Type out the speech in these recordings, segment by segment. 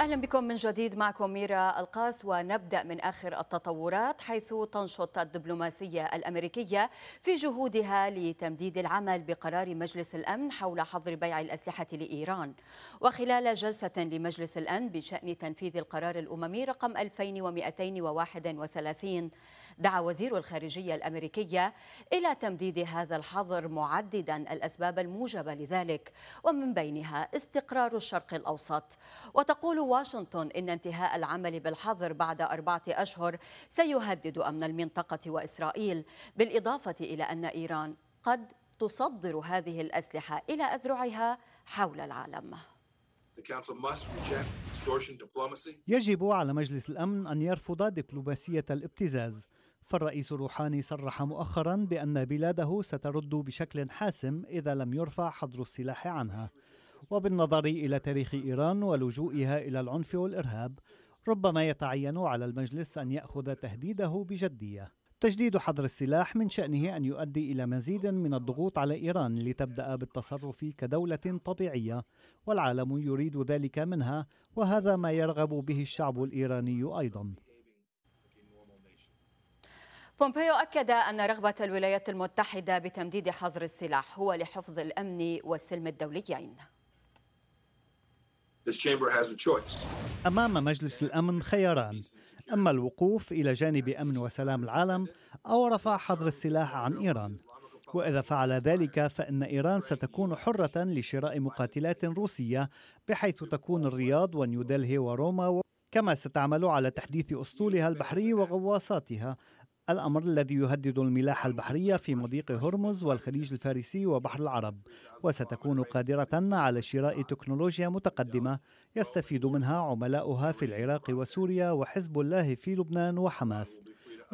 أهلا بكم من جديد معكم ميرا القاس ونبدأ من آخر التطورات حيث تنشط الدبلوماسية الأمريكية في جهودها لتمديد العمل بقرار مجلس الأمن حول حظر بيع الأسلحة لإيران وخلال جلسة لمجلس الأمن بشأن تنفيذ القرار الأممي رقم 2231 دعا وزير الخارجية الأمريكية إلى تمديد هذا الحظر معددا الأسباب الموجبة لذلك ومن بينها استقرار الشرق الأوسط وتقول واشنطن إن انتهاء العمل بالحظر بعد أربعة أشهر سيهدد أمن المنطقة وإسرائيل بالإضافة إلى أن إيران قد تصدر هذه الأسلحة إلى أذرعها حول العالم يجب على مجلس الأمن أن يرفض دبلوماسية الابتزاز فالرئيس الروحاني صرح مؤخرا بأن بلاده سترد بشكل حاسم إذا لم يرفع حظر السلاح عنها وبالنظر إلى تاريخ إيران ولجوئها إلى العنف والإرهاب ربما يتعين على المجلس أن يأخذ تهديده بجدية تجديد حظر السلاح من شأنه أن يؤدي إلى مزيد من الضغوط على إيران لتبدأ بالتصرف كدولة طبيعية والعالم يريد ذلك منها وهذا ما يرغب به الشعب الإيراني أيضاً بومبيو أكد أن رغبة الولايات المتحدة بتمديد حظر السلاح هو لحفظ الأمن والسلم الدوليين أمام مجلس الأمن خياران أما الوقوف إلى جانب أمن وسلام العالم أو رفع حظر السلاح عن إيران وإذا فعل ذلك فإن إيران ستكون حرة لشراء مقاتلات روسية بحيث تكون الرياض ونيودلهي وروما كما ستعمل على تحديث أسطولها البحري وغواصاتها الأمر الذي يهدد الملاحة البحرية في مضيق هرمز والخليج الفارسي وبحر العرب وستكون قادرة على شراء تكنولوجيا متقدمة يستفيد منها عملاؤها في العراق وسوريا وحزب الله في لبنان وحماس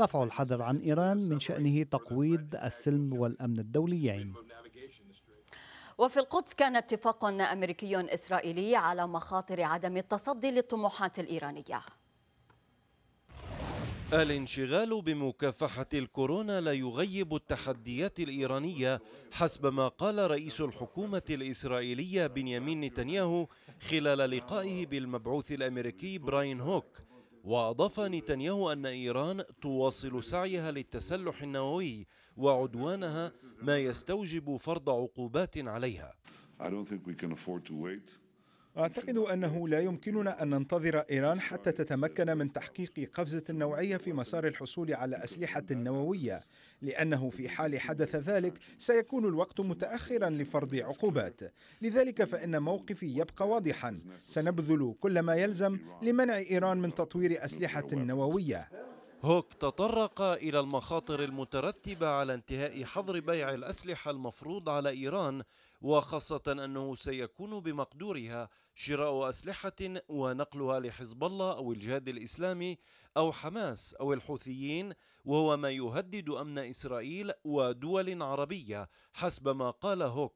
رفع الحذر عن إيران من شأنه تقويض السلم والأمن الدوليين وفي القدس كان اتفاق أمريكي إسرائيلي على مخاطر عدم التصدي للطموحات الإيرانية الانشغال بمكافحة الكورونا لا يغيب التحديات الإيرانية حسب ما قال رئيس الحكومة الإسرائيلية بنيامين نتنياهو خلال لقائه بالمبعوث الأمريكي براين هوك وأضاف نتنياهو أن إيران تواصل سعيها للتسلح النووي وعدوانها ما يستوجب فرض عقوبات عليها أعتقد أنه لا يمكننا أن ننتظر إيران حتى تتمكن من تحقيق قفزة نوعية في مسار الحصول على أسلحة نووية، لأنه في حال حدث ذلك سيكون الوقت متأخرا لفرض عقوبات، لذلك فإن موقفي يبقى واضحا، سنبذل كل ما يلزم لمنع إيران من تطوير أسلحة نووية. هوك تطرق إلى المخاطر المترتبة على انتهاء حظر بيع الأسلحة المفروض على إيران وخاصة أنه سيكون بمقدورها شراء أسلحة ونقلها لحزب الله أو الجهاد الإسلامي أو حماس أو الحوثيين وهو ما يهدد أمن إسرائيل ودول عربية حسب ما قال هوك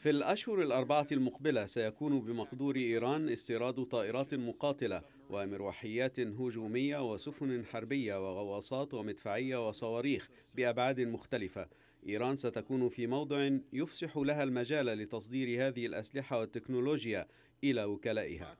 في الأشهر الأربعة المقبلة سيكون بمقدور إيران استيراد طائرات مقاتلة ومروحيات هجومية وسفن حربية وغواصات ومدفعية وصواريخ بأبعاد مختلفة إيران ستكون في موضع يفسح لها المجال لتصدير هذه الأسلحة والتكنولوجيا إلى وكلائها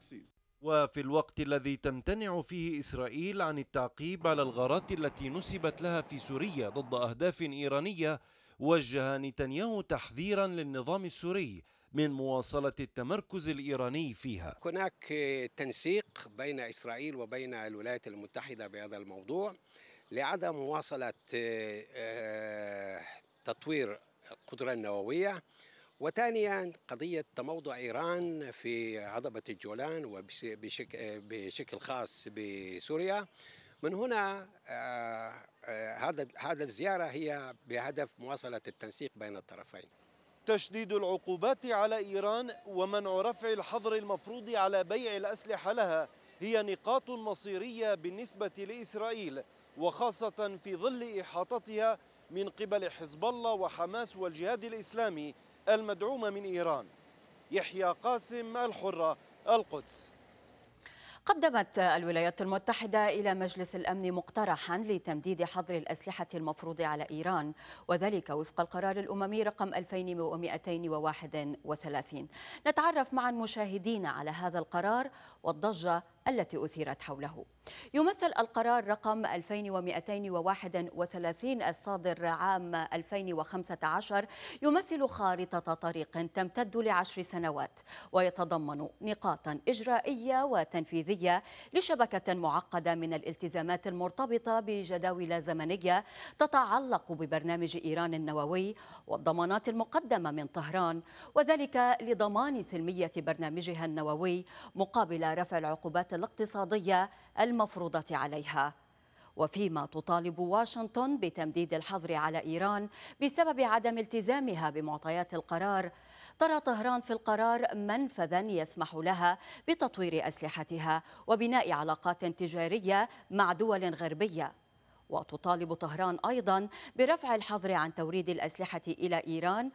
وفي الوقت الذي تمتنع فيه إسرائيل عن التعقيب على الغارات التي نسبت لها في سوريا ضد أهداف إيرانية وجه نتنياهو تحذيرا للنظام السوري من مواصلة التمركز الإيراني فيها هناك تنسيق بين إسرائيل وبين الولايات المتحدة بهذا الموضوع لعدم مواصلة آه، تطوير القدرة النووية وثانيا قضية تموضع إيران في عضبة الجولان وبشكل خاص بسوريا من هنا آه، آه، هذا الزيارة هي بهدف مواصلة التنسيق بين الطرفين تشديد العقوبات على إيران ومنع رفع الحظر المفروض على بيع الأسلحة لها هي نقاط مصيرية بالنسبة لإسرائيل وخاصة في ظل إحاطتها من قبل حزب الله وحماس والجهاد الإسلامي المدعومة من إيران يحيى قاسم الحرة القدس قدمت الولايات المتحدة إلى مجلس الأمن مقترحا لتمديد حظر الأسلحة المفروض على إيران وذلك وفق القرار الأممي رقم 2231 نتعرف مع المشاهدين على هذا القرار والضجة التي أثيرت حوله يمثل القرار رقم 2231 الصادر عام 2015 يمثل خارطة طريق تمتد لعشر سنوات ويتضمن نقاطا إجرائية وتنفيذية لشبكة معقدة من الالتزامات المرتبطة بجداول زمنية تتعلق ببرنامج إيران النووي والضمانات المقدمة من طهران وذلك لضمان سلمية برنامجها النووي مقابل رفع العقوبات الاقتصادية المفروضة عليها وفيما تطالب واشنطن بتمديد الحظر على إيران بسبب عدم التزامها بمعطيات القرار ترى طهران في القرار منفذا يسمح لها بتطوير أسلحتها وبناء علاقات تجارية مع دول غربية وتطالب طهران أيضا برفع الحظر عن توريد الأسلحة إلى إيران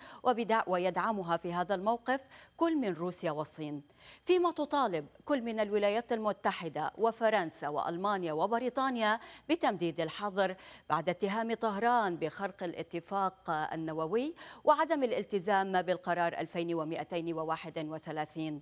ويدعمها في هذا الموقف كل من روسيا والصين فيما تطالب كل من الولايات المتحدة وفرنسا وألمانيا وبريطانيا بتمديد الحظر بعد اتهام طهران بخرق الاتفاق النووي وعدم الالتزام بالقرار 2231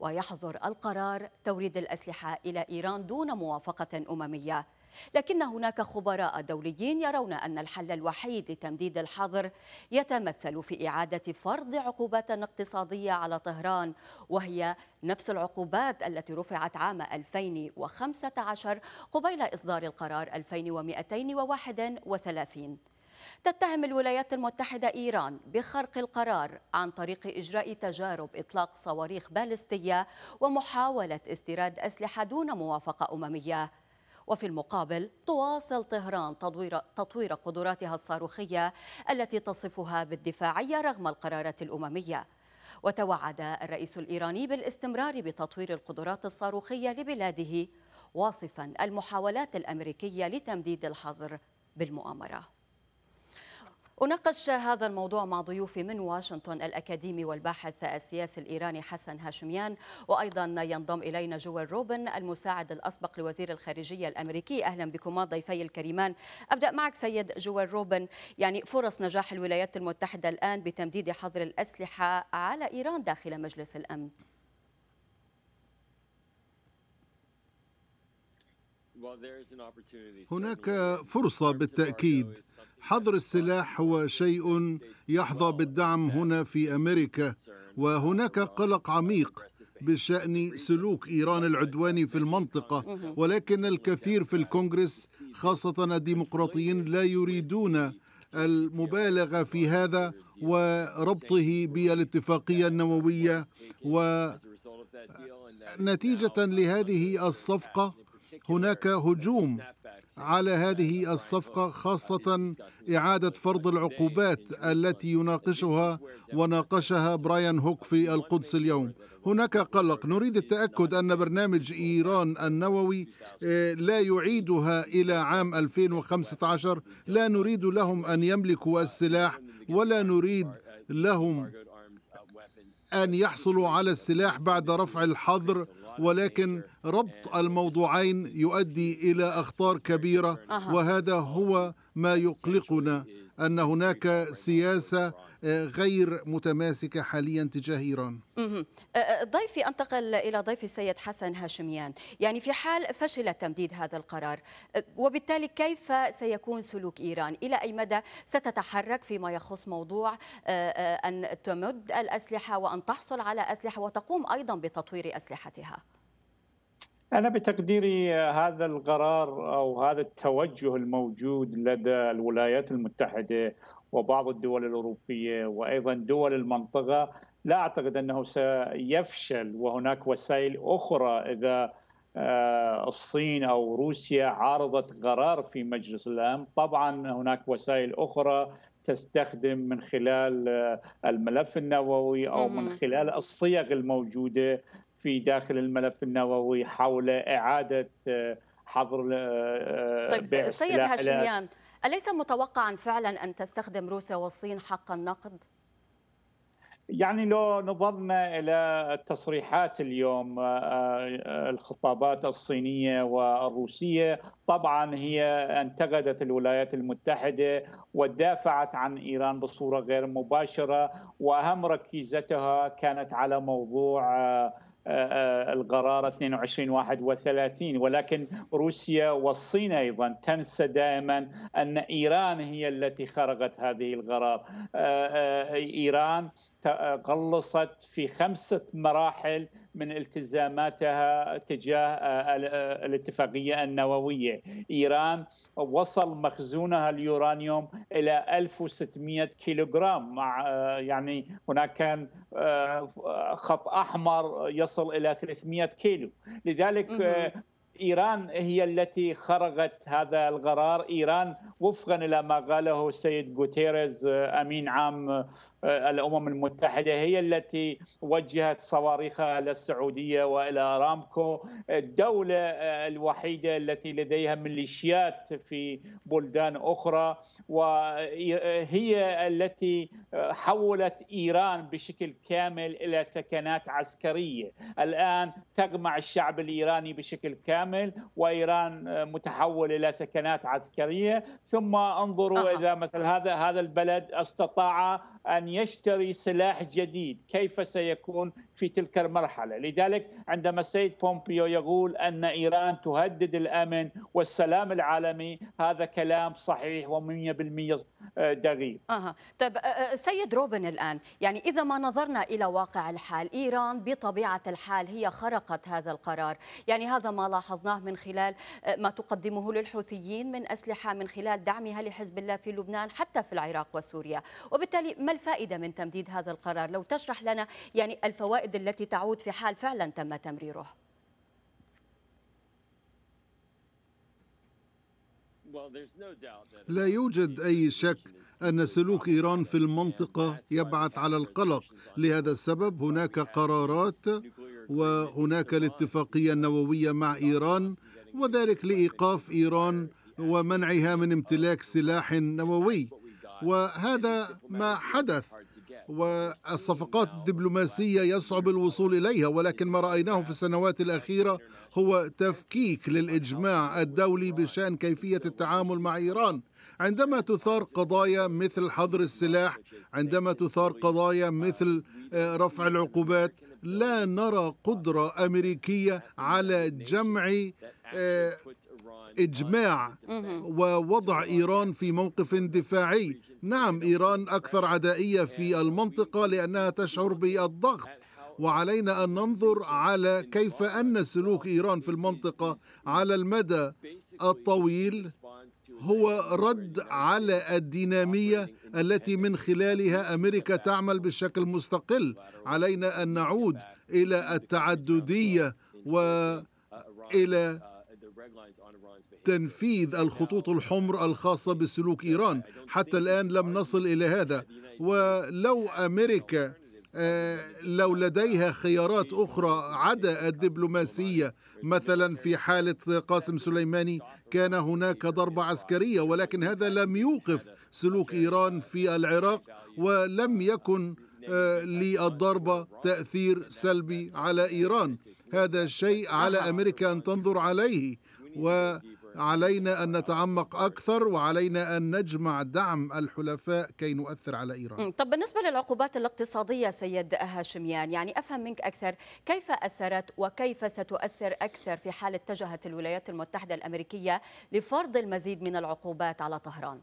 ويحظر القرار توريد الأسلحة إلى إيران دون موافقة أممية لكن هناك خبراء دوليين يرون أن الحل الوحيد لتمديد الحظر يتمثل في إعادة فرض عقوبات اقتصادية على طهران وهي نفس العقوبات التي رفعت عام 2015 قبيل إصدار القرار 2231 تتهم الولايات المتحدة إيران بخرق القرار عن طريق إجراء تجارب إطلاق صواريخ بالستية ومحاولة استيراد أسلحة دون موافقة أممية وفي المقابل تواصل طهران تطوير, تطوير قدراتها الصاروخية التي تصفها بالدفاعية رغم القرارات الأممية وتوعد الرئيس الإيراني بالاستمرار بتطوير القدرات الصاروخية لبلاده واصفا المحاولات الأمريكية لتمديد الحظر بالمؤامرة أناقش هذا الموضوع مع ضيوفي من واشنطن الأكاديمي والباحث السياسي الإيراني حسن هاشميان وأيضا ينضم إلينا جوال روبن المساعد الأسبق لوزير الخارجية الأمريكي أهلا بكما ضيفي الكريمان أبدأ معك سيد جوال روبن يعني فرص نجاح الولايات المتحدة الآن بتمديد حظر الأسلحة على إيران داخل مجلس الأمن هناك فرصة بالتأكيد حظر السلاح هو شيء يحظى بالدعم هنا في امريكا وهناك قلق عميق بشان سلوك ايران العدواني في المنطقه ولكن الكثير في الكونغرس خاصه الديمقراطيين لا يريدون المبالغه في هذا وربطه بالاتفاقيه النوويه ونتيجه لهذه الصفقه هناك هجوم على هذه الصفقة خاصة إعادة فرض العقوبات التي يناقشها وناقشها برايان هوك في القدس اليوم هناك قلق نريد التأكد أن برنامج إيران النووي آه، لا يعيدها إلى عام 2015 لا نريد لهم أن يملكوا السلاح ولا نريد لهم أن يحصلوا على السلاح بعد رفع الحظر ولكن ربط الموضوعين يؤدي إلى أخطار كبيرة وهذا هو ما يقلقنا أن هناك سياسة آه، غير متماسكة حاليا تجاه إيران آه، آه، ضيفي أنتقل إلى ضيفي السيد حسن هاشميان يعني في حال فشل تمديد هذا القرار وبالتالي كيف سيكون سلوك إيران إلى أي مدى ستتحرك فيما يخص موضوع أن تمد الأسلحة وأن تحصل على أسلحة وتقوم أيضا بتطوير أسلحتها أنا بتقديري هذا القرار أو هذا التوجه الموجود لدى الولايات المتحدة وبعض الدول الأوروبية وأيضا دول المنطقة لا أعتقد أنه سيفشل وهناك وسائل أخرى إذا آه، الصين أو روسيا عارضت قرار في مجلس الأمن طبعا هناك وسائل أخرى تستخدم من خلال آه، الملف النووي أو من خلال الصيغ الموجودة في داخل الملف النووي حول إعادة آه، حظر طيب سيد هاشميان أليس متوقعا فعلا أن تستخدم روسيا والصين حق النقد؟ يعني لو نظرنا الى التصريحات اليوم آه، آه، الخطابات الصينيه والروسيه طبعا هي انتقدت الولايات المتحده ودافعت عن ايران بصوره غير مباشره واهم ركيزتها كانت على موضوع آه، القرار 22 31 ولكن روسيا والصين ايضا تنسى دائما ان ايران هي التي خرقت هذه القرار آه، آه، ايران قلصت آه، في خمسه مراحل من التزاماتها تجاه آه، آه، الاتفاقية النووية إيران وصل مخزونها اليورانيوم إلى 1600 كيلوغرام مع آه، يعني هناك كان خط أحمر يصل إلى 300 كيلو لذلك ايران هي التي خرغت هذا القرار، ايران وفقا الى ما قاله السيد غوتيريز آه، امين عام آه، الامم المتحده هي التي وجهت صواريخها الى السعوديه والى ارامكو، الدوله آه، الوحيده التي لديها ميليشيات في بلدان اخرى وهي التي حولت ايران بشكل كامل الى ثكنات عسكريه، الان تجمع الشعب الايراني بشكل كامل كامل وايران آه، متحول الى سكنات عسكريه ثم انظروا اذا مثل هذا هذا البلد استطاع ان يشتري سلاح جديد كيف سيكون في تلك المرحله لذلك عندما السيد بومبيو يقول ان ايران تهدد الامن والسلام العالمي هذا كلام صحيح و100% آه، دقيق اها طيب آه، سيد روبن الان يعني اذا ما نظرنا الى واقع الحال ايران بطبيعه الحال هي خرقت هذا القرار يعني هذا ما لاحظ لاحظناه من خلال آه، ما تقدمه للحوثيين من أسلحة من خلال دعمها لحزب الله في لبنان حتى في العراق وسوريا وبالتالي ما الفائدة من تمديد هذا القرار لو تشرح لنا يعني الفوائد التي تعود في حال فعلا تم تمريره لا يوجد أي شك أن سلوك إيران في المنطقة يبعث على القلق لهذا السبب هناك قرارات وهناك الاتفاقية النووية مع إيران وذلك لإيقاف إيران ومنعها من امتلاك سلاح نووي وهذا ما حدث والصفقات الدبلوماسية يصعب الوصول إليها ولكن ما رأيناه في السنوات الأخيرة هو تفكيك للإجماع الدولي بشأن كيفية التعامل مع إيران عندما تثار قضايا مثل حظر السلاح عندما تثار قضايا مثل آه، رفع العقوبات لا نرى قدرة أمريكية على جمع آه، إجماع ووضع إيران في موقف دفاعي نعم إيران أكثر عدائية في المنطقة لأنها تشعر بالضغط وعلينا أن ننظر على كيف أن سلوك إيران في المنطقة على المدى الطويل هو رد على الدينامية التي من خلالها أمريكا تعمل بشكل مستقل علينا أن نعود إلى التعددية وإلى تنفيذ الخطوط الحمر الخاصة بسلوك إيران حتى الآن لم نصل إلى هذا ولو أمريكا آه، لو لديها خيارات أخرى عدا الدبلوماسية مثلا في حالة قاسم سليماني كان هناك ضربة عسكرية ولكن هذا لم يوقف سلوك إيران في العراق ولم يكن آه، للضربة تأثير سلبي على إيران هذا شيء على أمريكا أن تنظر عليه و علينا أن نتعمق أكثر وعلينا أن نجمع دعم الحلفاء كي نؤثر على إيران طب بالنسبة للعقوبات الاقتصادية سيد هاشميان يعني أفهم منك أكثر كيف أثرت وكيف ستؤثر أكثر في حال اتجهت الولايات المتحدة الأمريكية لفرض المزيد من العقوبات على طهران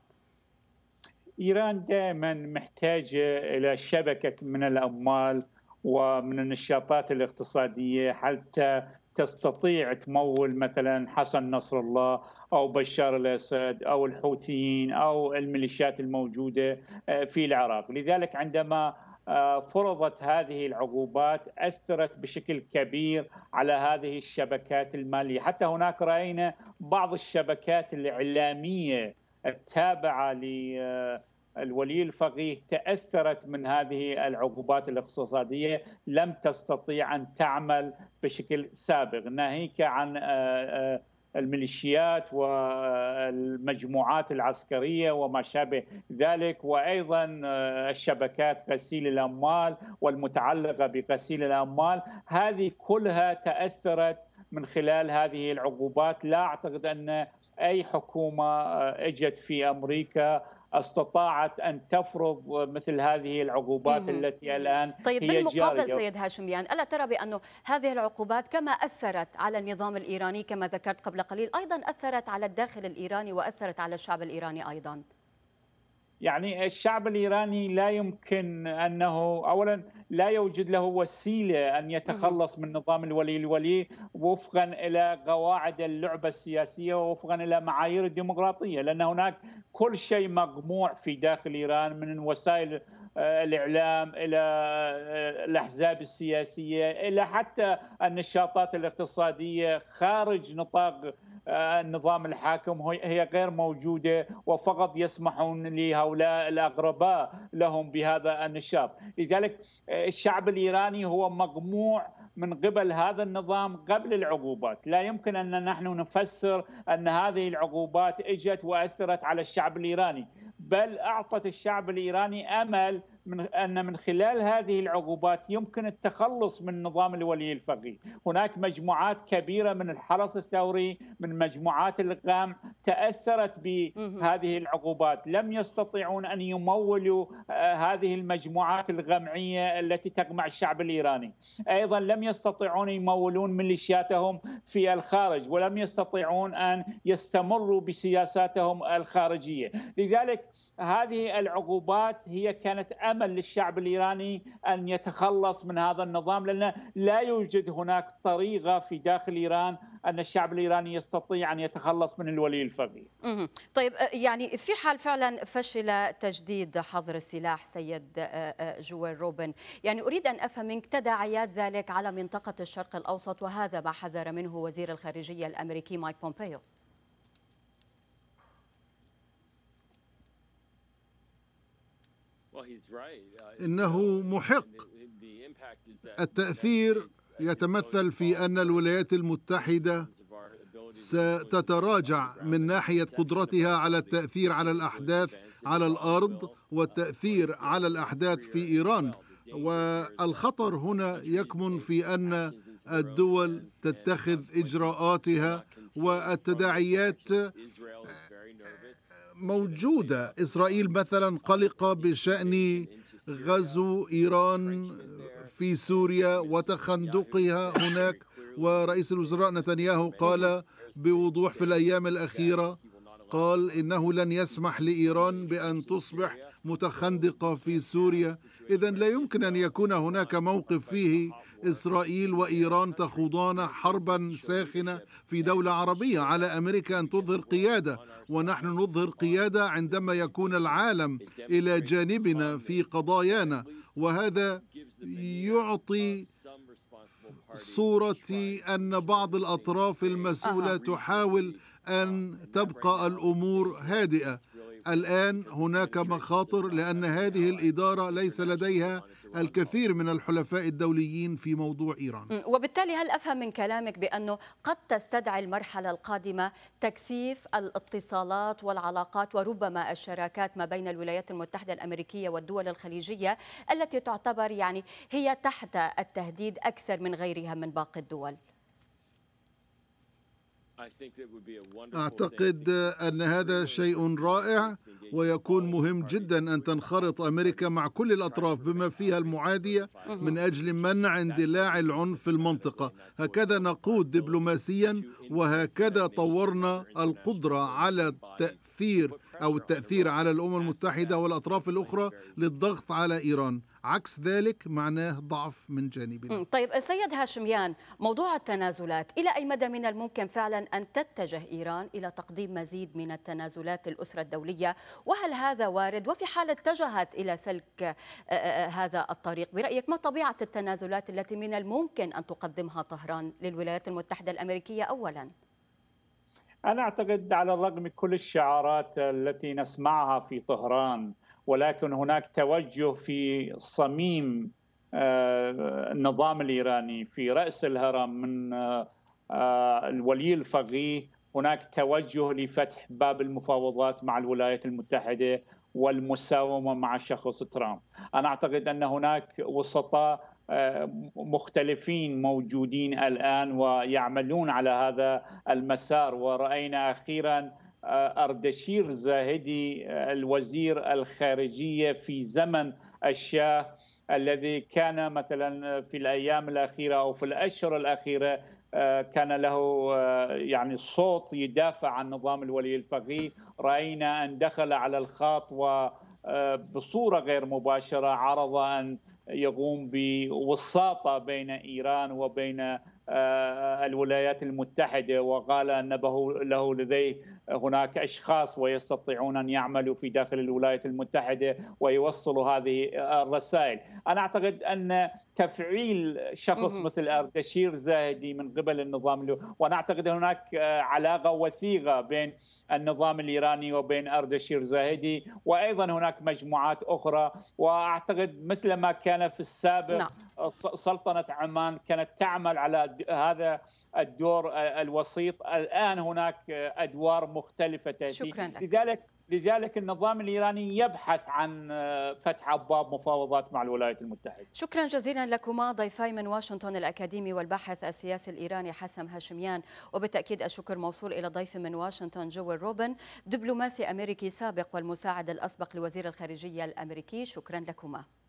إيران دائما محتاجة إلى شبكة من الأموال ومن النشاطات الاقتصادية حتى تستطيع تمول مثلا حسن نصر الله او بشار الاسد او الحوثيين او الميليشيات الموجوده آه، في العراق، لذلك عندما آه، فرضت هذه العقوبات اثرت بشكل كبير على هذه الشبكات الماليه، حتى هناك راينا بعض الشبكات الاعلاميه التابعه ل آه، الولي الفقيه تاثرت من هذه العقوبات الاقتصاديه لم تستطيع ان تعمل بشكل سابق ناهيك عن آه، آه، الميليشيات والمجموعات العسكريه وما شابه ذلك وايضا آه، الشبكات غسيل الاموال والمتعلقه بغسيل الاموال هذه كلها تاثرت من خلال هذه العقوبات لا اعتقد ان اي حكومه اجت في امريكا استطاعت ان تفرض مثل هذه العقوبات مم. التي الان طيب هي بالمقابل سيد هاشميان يعني الا ترى بأن هذه العقوبات كما اثرت على النظام الايراني كما ذكرت قبل قليل ايضا اثرت على الداخل الايراني واثرت على الشعب الايراني ايضا يعني الشعب الايراني لا يمكن انه اولا لا يوجد له وسيله ان يتخلص من نظام الولي الولي وفقا الى قواعد اللعبه السياسيه ووفقا الى معايير الديمقراطيه لان هناك كل شيء مجموع في داخل ايران من وسائل آه، الاعلام الى آه، الاحزاب السياسيه الى حتى النشاطات الاقتصاديه خارج نطاق آه، النظام الحاكم هي غير موجوده وفقط يسمحون لهؤلاء الاغرباء لهم بهذا النشاط، لذلك الشعب الايراني هو مجموع من قبل هذا النظام قبل العقوبات لا يمكن أن نحن نفسر أن هذه العقوبات إجت وأثرت على الشعب الإيراني بل أعطت الشعب الإيراني أمل من ان من خلال هذه العقوبات يمكن التخلص من نظام الولي الفقيه، هناك مجموعات كبيره من الحرس الثوري، من مجموعات القمع تاثرت بهذه العقوبات، لم يستطيعون ان يمولوا آه، هذه المجموعات الغمعيه التي تجمع الشعب الايراني، ايضا لم يستطيعون يمولون ميليشياتهم في الخارج ولم يستطيعون ان يستمروا بسياساتهم الخارجيه، لذلك هذه العقوبات هي كانت امل للشعب الايراني ان يتخلص من هذا النظام لان لا يوجد هناك طريقه في داخل ايران ان الشعب الايراني يستطيع ان يتخلص من الولي الفقيه. طيب آه، يعني في حال فعلا فشل تجديد حظر السلاح سيد آه، آه، جويل روبن، يعني اريد ان افهم منك تداعيات ذلك على منطقه الشرق الاوسط وهذا ما حذر منه وزير الخارجيه الامريكي مايك بومبيو. Uh, انه محق التاثير يتمثل في ان الولايات المتحده ستتراجع من ناحيه قدرتها على التاثير على الاحداث على الارض والتاثير uh, على الاحداث في ايران والخطر هنا يكمن في ان الدول تتخذ اجراءاتها والتداعيات موجودة إسرائيل مثلا قلقة بشأن غزو إيران في سوريا وتخندقها هناك ورئيس الوزراء نتنياهو قال بوضوح في الأيام الأخيرة قال إنه لن يسمح لإيران بأن تصبح متخندقة في سوريا إذا لا يمكن أن يكون هناك موقف فيه إسرائيل وإيران تخوضان حربا ساخنة في دولة عربية على أمريكا أن تظهر قيادة ونحن نظهر قيادة عندما يكون العالم إلى جانبنا في قضايانا وهذا يعطي صورة أن بعض الأطراف المسؤولة تحاول أن تبقى الأمور هادئة الآن هناك مخاطر لأن هذه الإدارة ليس لديها الكثير من الحلفاء الدوليين في موضوع إيران وبالتالي هل أفهم من كلامك بأنه قد تستدعي المرحلة القادمة تكثيف الاتصالات والعلاقات وربما الشراكات ما بين الولايات المتحدة الأمريكية والدول الخليجية التي تعتبر يعني هي تحت التهديد أكثر من غيرها من باقي الدول أعتقد أن هذا شيء رائع ويكون مهم جدا أن تنخرط أمريكا مع كل الأطراف بما فيها المعادية من أجل منع اندلاع العنف في المنطقة هكذا نقود دبلوماسيا وهكذا طورنا القدرة على التأثير أو التأثير على الأمم المتحدة والأطراف الأخرى للضغط على إيران عكس ذلك معناه ضعف من جانبنا طيب سيد هاشميان موضوع التنازلات إلى أي مدى من الممكن فعلا أن تتجه إيران إلى تقديم مزيد من التنازلات للأسرة الدولية وهل هذا وارد وفي حال اتجهت إلى سلك آه، آه، آه، هذا الطريق برأيك ما طبيعة التنازلات التي من الممكن أن تقدمها طهران للولايات المتحدة الأمريكية أولاً أنا أعتقد على الرغم من كل الشعارات التي نسمعها في طهران ولكن هناك توجه في صميم آه، النظام الإيراني في رأس الهرم من آه، آه، الولي الفقيه هناك توجه لفتح باب المفاوضات مع الولايات المتحدة والمساومة مع شخص ترامب أنا أعتقد أن هناك وسطاء آه، مختلفين موجودين الان ويعملون على هذا المسار وراينا اخيرا آه، اردشير زاهدي آه، الوزير الخارجيه في زمن الشاه الذي كان مثلا في الايام الاخيره او في الاشهر الاخيره كان له يعني صوت يدافع عن نظام الولي الفقيه راينا ان دخل على الخط وبصوره بصوره غير مباشره عرض ان يقوم بوساطه بين ايران وبين آه، آه، الولايات المتحده وقال انه له لديه هناك اشخاص ويستطيعون ان يعملوا في داخل الولايات المتحده ويوصلوا هذه الرسائل، انا اعتقد ان تفعيل شخص مثل اردشير زاهدي من قبل النظام اللي... وانا اعتقد هناك آه، علاقه وثيقه بين النظام الايراني وبين اردشير زاهدي وايضا هناك مجموعات اخرى واعتقد مثل ما كان في السابق نعم. آه، سلطنه عمان كانت تعمل على هذا الدور آه، الوسيط الان هناك ادوار مختلفه تاتي شكرا لك. لذلك لذلك النظام الإيراني يبحث عن آه، فتح أبواب مفاوضات مع الولايات المتحدة شكرا جزيلا لكما ضيفي من واشنطن الأكاديمي والباحث السياسي الإيراني حسن هاشميان وبالتأكيد الشكر موصول إلى ضيف من واشنطن جويل روبن دبلوماسي أمريكي سابق والمساعد الأسبق لوزير الخارجية الأمريكي شكرا لكما